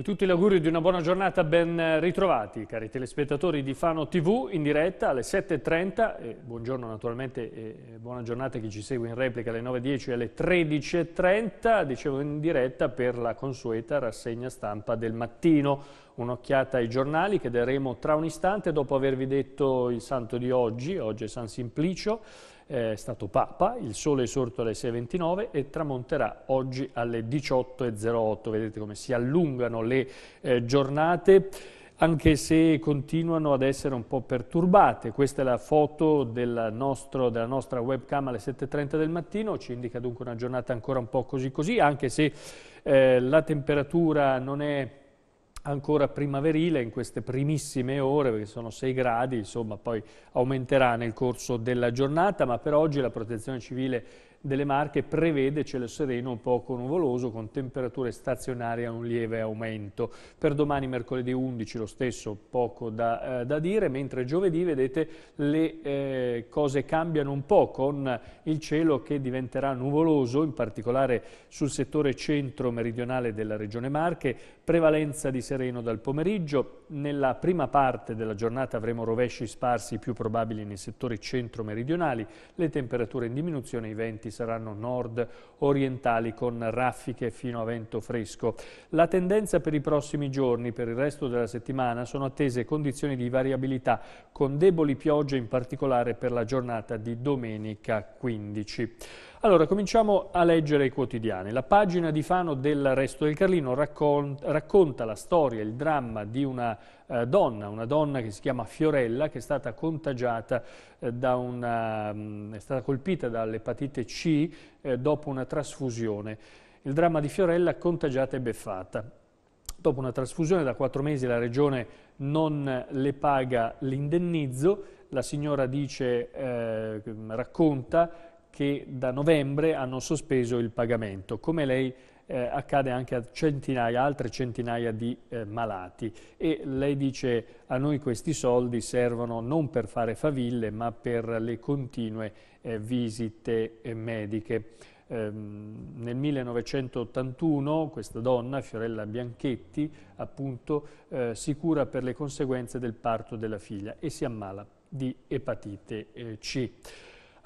Come tutti gli auguri di una buona giornata, ben eh, ritrovati cari telespettatori di Fano TV in diretta alle 7.30 e buongiorno naturalmente e buona giornata a chi ci segue in replica alle 9.10 e alle 13.30, dicevo in diretta per la consueta rassegna stampa del mattino. Un'occhiata ai giornali che daremo tra un istante dopo avervi detto il santo di oggi, oggi è San Simplicio, è stato Papa, il sole è sorto alle 6.29 e tramonterà oggi alle 18.08, vedete come si allungano le eh, giornate anche se continuano ad essere un po' perturbate. Questa è la foto del nostro, della nostra webcam alle 7.30 del mattino, ci indica dunque una giornata ancora un po' così così, anche se eh, la temperatura non è ancora primaverile in queste primissime ore, perché sono 6 gradi, insomma poi aumenterà nel corso della giornata, ma per oggi la protezione civile delle Marche prevede cielo sereno poco nuvoloso con temperature stazionarie a un lieve aumento. Per domani mercoledì 11 lo stesso, poco da, eh, da dire, mentre giovedì vedete le eh, cose cambiano un po' con il cielo che diventerà nuvoloso, in particolare sul settore centro-meridionale della regione Marche, prevalenza di sereno dal pomeriggio, nella prima parte della giornata avremo rovesci sparsi più probabili nei settori centro-meridionali, le temperature in diminuzione, i venti saranno nord-orientali con raffiche fino a vento fresco. La tendenza per i prossimi giorni, per il resto della settimana, sono attese condizioni di variabilità con deboli piogge in particolare per la giornata di domenica 15. Allora, cominciamo a leggere i quotidiani. La pagina di Fano del Resto del Carlino racconta, racconta la storia, il dramma di una eh, donna, una donna che si chiama Fiorella, che è stata contagiata eh, da una, mh, mm, è stata colpita dall'epatite C eh, dopo una trasfusione. Il dramma di Fiorella contagiata e beffata. Dopo una trasfusione da quattro mesi la regione non le paga l'indennizzo, la signora dice, eh, mm, racconta, che da novembre hanno sospeso il pagamento, come lei eh, accade anche a centinaia, altre centinaia di eh, malati e lei dice a noi questi soldi servono non per fare faville ma per le continue eh, visite eh, mediche. Ehm, nel 1981 questa donna, Fiorella Bianchetti, appunto eh, si cura per le conseguenze del parto della figlia e si ammala di epatite eh, C.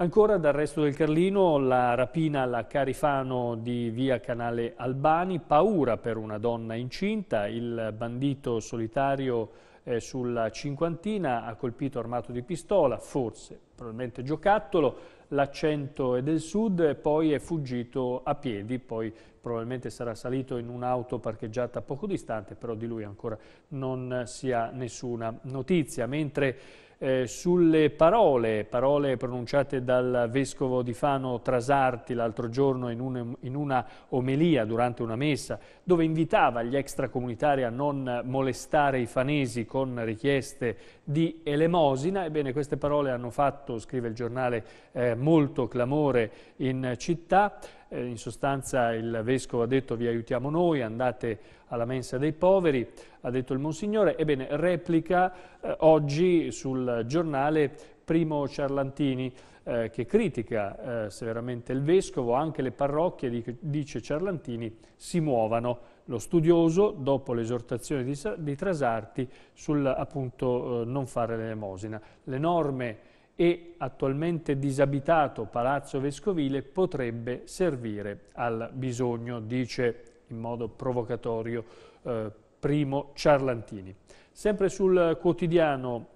Ancora dal resto del Carlino la rapina alla Carifano di via Canale Albani, paura per una donna incinta, il bandito solitario eh, sulla cinquantina ha colpito armato di pistola, forse probabilmente giocattolo, l'accento è del sud poi è fuggito a piedi, poi probabilmente sarà salito in un'auto parcheggiata poco distante, però di lui ancora non si ha nessuna notizia. Mentre eh, sulle parole, parole pronunciate dal vescovo di Fano Trasarti l'altro giorno in, un, in una omelia durante una messa, dove invitava gli extracomunitari a non molestare i fanesi con richieste di elemosina. Ebbene, queste parole hanno fatto, scrive il giornale, eh, molto clamore in città. Eh, in sostanza il Vescovo ha detto vi aiutiamo noi, andate alla mensa dei poveri, ha detto il Monsignore, ebbene replica eh, oggi sul giornale Primo Ciarlantini eh, che critica eh, severamente il Vescovo, anche le parrocchie, dice Ciarlantini, si muovano. Lo studioso, dopo l'esortazione di, di, Trasarti, sul appunto eh, non fare l'elemosina. Le norme e attualmente disabitato Palazzo Vescovile potrebbe servire al bisogno, dice in modo provocatorio eh, Primo Ciarlantini. Sempre sul quotidiano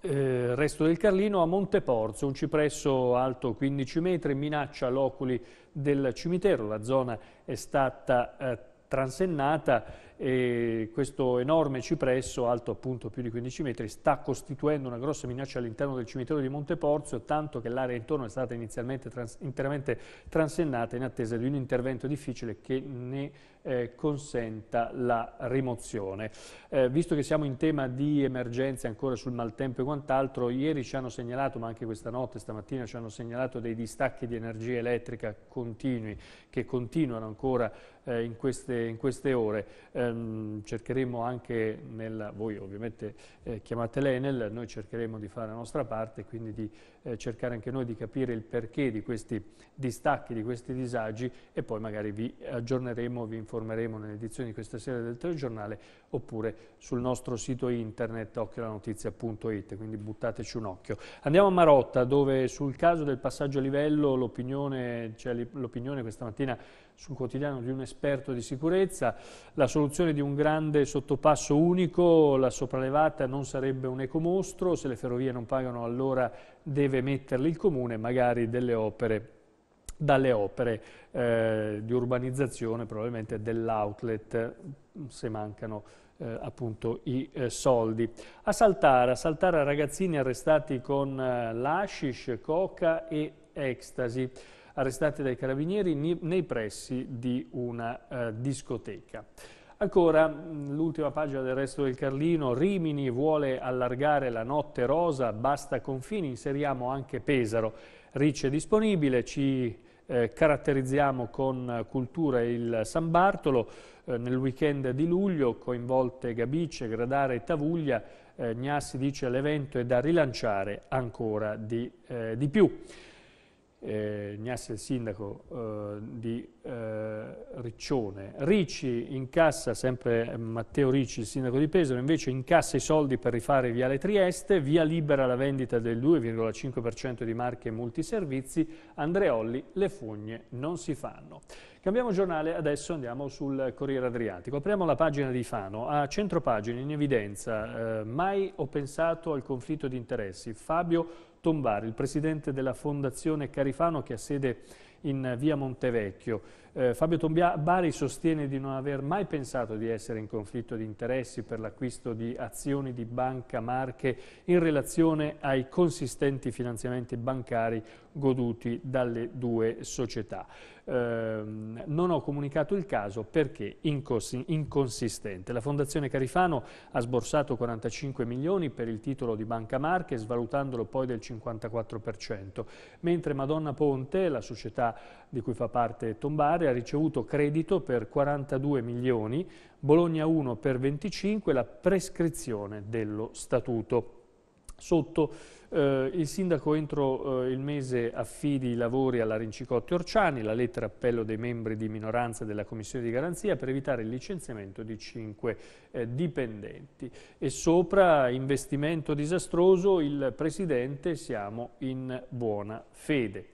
eh, Resto del Carlino, a Monteporzo, un cipresso alto 15 metri minaccia l'oculi del cimitero, la zona è stata eh, transennata e questo enorme cipresso, alto appunto più di 15 metri, sta costituendo una grossa minaccia all'interno del cimitero di Monteporzio, tanto che l'area intorno è stata inizialmente trans interamente transennata in attesa di un intervento difficile che ne eh, consenta la rimozione. Eh, visto che siamo in tema di emergenze ancora sul maltempo e quant'altro, ieri ci hanno segnalato, ma anche questa notte, stamattina ci hanno segnalato dei distacchi di energia elettrica continui, che continuano ancora eh, in, queste, in, queste, ore. Ehm, cercheremo anche, nella, voi ovviamente eh, chiamate l'Enel, noi cercheremo di fare la nostra parte, quindi di eh, cercare anche noi di capire il perché di questi distacchi, di questi disagi e poi magari vi aggiorneremo, vi informeremo nell'edizione di questa sera del telegiornale oppure sul nostro sito internet occhiolanotizia.it, quindi buttateci un occhio. Andiamo a Marotta dove sul caso del passaggio a livello l'opinione cioè questa mattina sul quotidiano di un esperto di sicurezza, la soluzione di un grande sottopasso unico, la sopraelevata non sarebbe un ecomostro, se le ferrovie non pagano allora deve metterli il comune, magari delle opere dalle opere eh, di urbanizzazione probabilmente dell'outlet se mancano eh, appunto i eh, soldi. A saltare, a saltare ragazzini arrestati con eh, l'ashish, coca e ecstasy arrestati dai carabinieri nei pressi di una eh, discoteca. Ancora, l'ultima pagina del resto del Carlino, Rimini vuole allargare la notte rosa, basta confini, inseriamo anche Pesaro. Ricce è disponibile, ci eh, caratterizziamo con cultura il San Bartolo, eh, nel weekend di luglio coinvolte Gabice, Gradare e Tavuglia, eh, Gnassi dice l'evento è da rilanciare ancora di, eh, di più eh, Gnassi è il sindaco eh, di eh, Riccione. Ricci incassa, sempre eh, Matteo Ricci, il sindaco di Pesaro, invece incassa i soldi per rifare Viale Trieste, via libera la vendita del 2,5% di marche e multiservizi, Andreolli le fogne non si fanno. Cambiamo giornale, adesso andiamo sul Corriere Adriatico. Apriamo la pagina di Fano. A centro centropagina, in evidenza, eh, mai ho pensato al conflitto di interessi. Fabio Tombari, il presidente della Fondazione Carifano che ha sede in eh, via Montevecchio. Eh, Fabio Tombari sostiene di non aver mai pensato di essere in conflitto di interessi per l'acquisto di azioni di Banca Marche in relazione ai consistenti finanziamenti bancari goduti dalle due società. Eh, non ho comunicato il caso perché incons inconsistente. La Fondazione Carifano ha sborsato 45 milioni per il titolo di Banca Marche, svalutandolo poi del 54%, mentre Madonna Ponte, la società di cui fa parte Tombare, ha ricevuto credito per 42 milioni, Bologna 1 per 25, la prescrizione dello statuto. Sotto eh, il sindaco entro eh, il mese affidi i lavori alla Rincicotti Orciani, la lettera appello dei membri di minoranza della Commissione di Garanzia per evitare il licenziamento di cinque eh, dipendenti. E sopra investimento disastroso, il Presidente siamo in buona fede.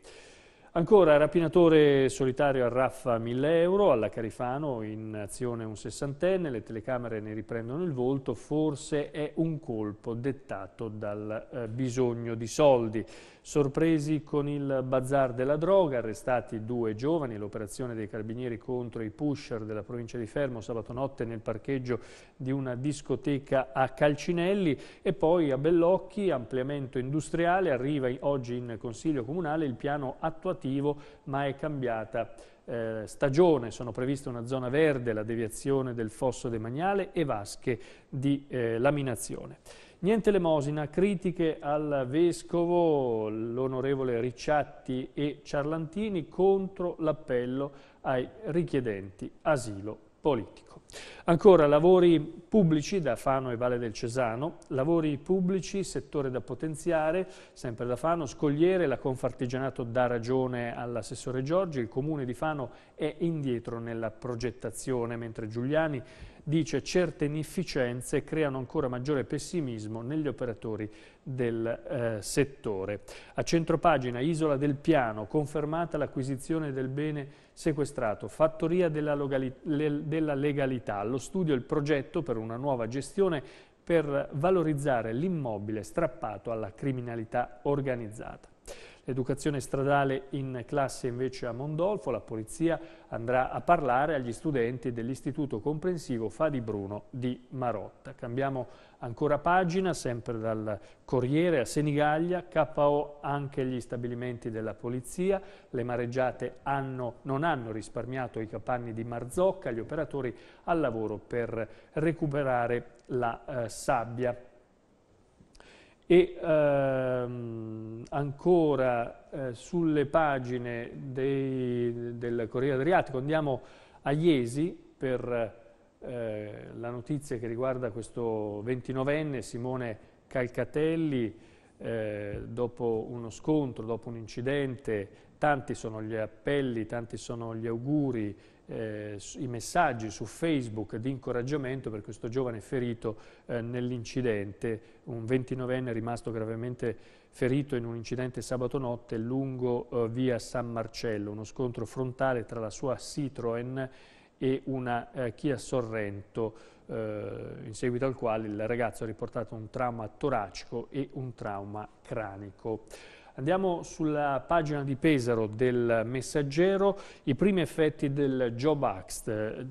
Ancora rapinatore solitario a Raffa 1000 euro, alla Carifano in azione un sessantenne, le telecamere ne riprendono il volto, forse è un colpo dettato dal eh, bisogno di soldi. Sorpresi con il bazar della droga, arrestati due giovani, l'operazione dei carabinieri contro i pusher della provincia di Fermo sabato notte nel parcheggio di una discoteca a Calcinelli e poi a Bellocchi, ampliamento industriale, arriva oggi in Consiglio Comunale il piano attuativo normativo, ma è cambiata eh, stagione. Sono previste una zona verde, la deviazione del fosso demaniale e vasche di eh, laminazione. Niente lemosina, critiche al Vescovo, l'onorevole Ricciatti e Ciarlantini contro l'appello ai richiedenti asilo politico. Ancora lavori pubblici da Fano e Valle del Cesano, lavori pubblici, settore da potenziare, sempre da Fano, Scogliere, la Confartigianato dà ragione all'assessore Giorgi, il comune di Fano è indietro nella progettazione, mentre Giuliani dice certe inefficienze creano ancora maggiore pessimismo negli operatori del eh, settore. A centropagina, Isola del Piano, confermata l'acquisizione del bene sequestrato, Fattoria della, le, della Legalità, allo studio il progetto per una nuova gestione per valorizzare l'immobile strappato alla criminalità organizzata. L'educazione stradale in classe invece a Mondolfo, la polizia andrà a parlare agli studenti dell'Istituto Comprensivo Fadi Bruno di Marotta. Cambiamo ancora pagina, sempre dal Corriere a Senigallia, KO anche gli stabilimenti della polizia, le mareggiate hanno, non hanno risparmiato i capanni di Marzocca, gli operatori al lavoro per recuperare la eh, sabbia. E, ehm, ancora eh, sulle pagine dei, del Corriere Adriatico, andiamo a Iesi per eh, la notizia che riguarda questo 29enne Simone Calcatelli, eh, dopo uno scontro, dopo un incidente, tanti sono gli appelli, tanti sono gli auguri eh, i messaggi su Facebook di incoraggiamento per questo giovane ferito eh, nell'incidente, un 29enne rimasto gravemente ferito in un incidente sabato notte lungo eh, via San Marcello, uno scontro frontale tra la sua Citroën e una Chia eh, Sorrento, eh, in seguito al quale il ragazzo ha riportato un trauma toracico e un trauma cranico. Andiamo sulla pagina di Pesaro del Messaggero, i primi effetti del Job Act. Eh,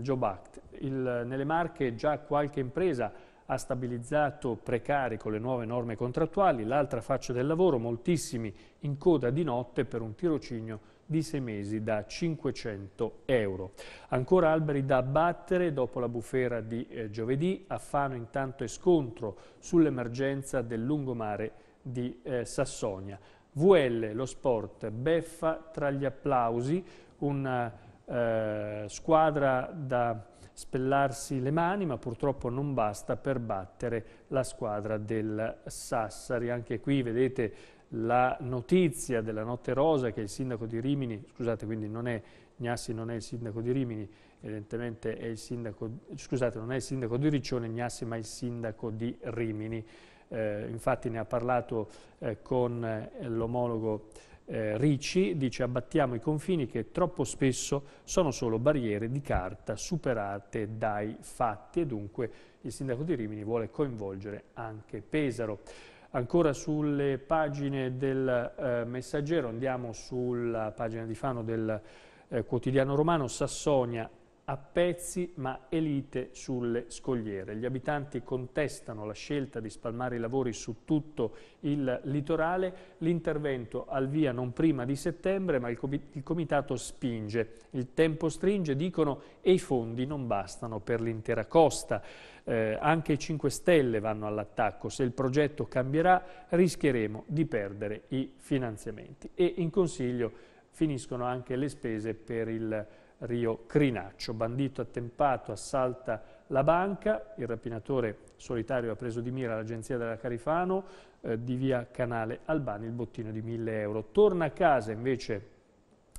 Job Act. Il, nelle Marche già qualche impresa ha stabilizzato precari con le nuove norme contrattuali, l'altra faccia del lavoro, moltissimi in coda di notte per un tirocinio di sei mesi da 500 euro. Ancora alberi da abbattere dopo la bufera di eh, giovedì, Affano intanto è scontro sull'emergenza del lungomare di eh, Sassonia. VL, lo sport, beffa tra gli applausi, una eh, squadra da spellarsi le mani, ma purtroppo non basta per battere la squadra del Sassari. Anche qui vedete la notizia della Notte Rosa che il sindaco di Rimini, scusate quindi non è Gnassi non è il sindaco di Rimini, evidentemente è il sindaco, scusate non è il sindaco di Riccione Gnassi ma il sindaco di Rimini eh, infatti ne ha parlato eh, con eh, l'omologo eh, Ricci, dice abbattiamo i confini che troppo spesso sono solo barriere di carta superate dai fatti e dunque il sindaco di Rimini vuole coinvolgere anche Pesaro. Ancora sulle pagine del eh, messaggero, andiamo sulla pagina di Fano del eh, quotidiano romano, Sassonia a pezzi ma elite sulle scogliere. Gli abitanti contestano la scelta di spalmare i lavori su tutto il litorale, l'intervento al via non prima di settembre ma il, comitato spinge, il tempo stringe, dicono e i fondi non bastano per l'intera costa. Eh, anche i 5 Stelle vanno all'attacco, se il progetto cambierà rischieremo di perdere i finanziamenti e in consiglio finiscono anche le spese per il Rio Crinaccio. Bandito attempato assalta la banca, il rapinatore solitario ha preso di mira l'agenzia della Carifano eh, di via Canale Albani, il bottino di 1000 euro. Torna a casa invece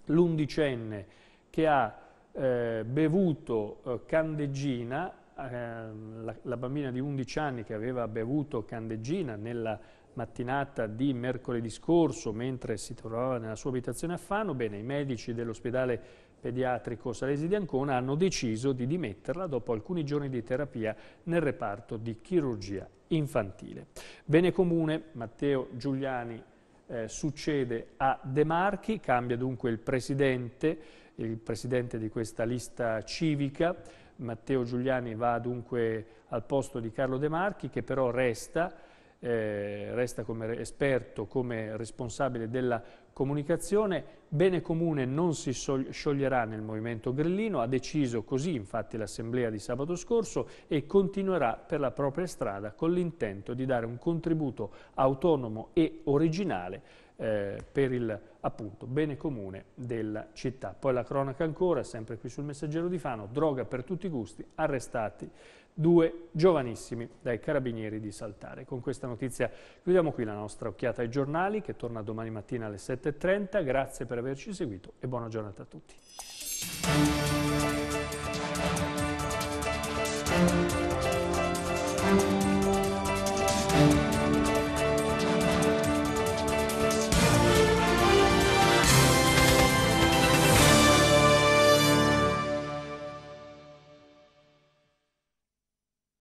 l'undicenne che ha eh, bevuto eh, candeggina, ehm, la, la bambina di 11 anni che aveva bevuto candeggina nella mattinata di mercoledì scorso mentre si trovava nella sua abitazione a Fano, bene, i medici dell'ospedale pediatrico Salesi di Ancona hanno deciso di dimetterla dopo alcuni giorni di terapia nel reparto di chirurgia infantile. Bene comune, Matteo Giuliani eh, succede a De Marchi, cambia dunque il presidente, il presidente di questa lista civica, Matteo Giuliani va dunque al posto di Carlo De Marchi che però resta, eh, resta come esperto, come responsabile della comunicazione, bene comune non si scioglierà nel movimento grillino, ha deciso così infatti l'assemblea di sabato scorso e continuerà per la propria strada con l'intento di dare un contributo autonomo e originale eh, per il appunto, bene comune della città. Poi la cronaca ancora, sempre qui sul messaggero di Fano, droga per tutti i gusti, arrestati due giovanissimi dai carabinieri di Saltare. Con questa notizia chiudiamo qui la nostra occhiata ai giornali che torna domani mattina alle 7.30. Grazie per averci seguito e buona giornata a tutti.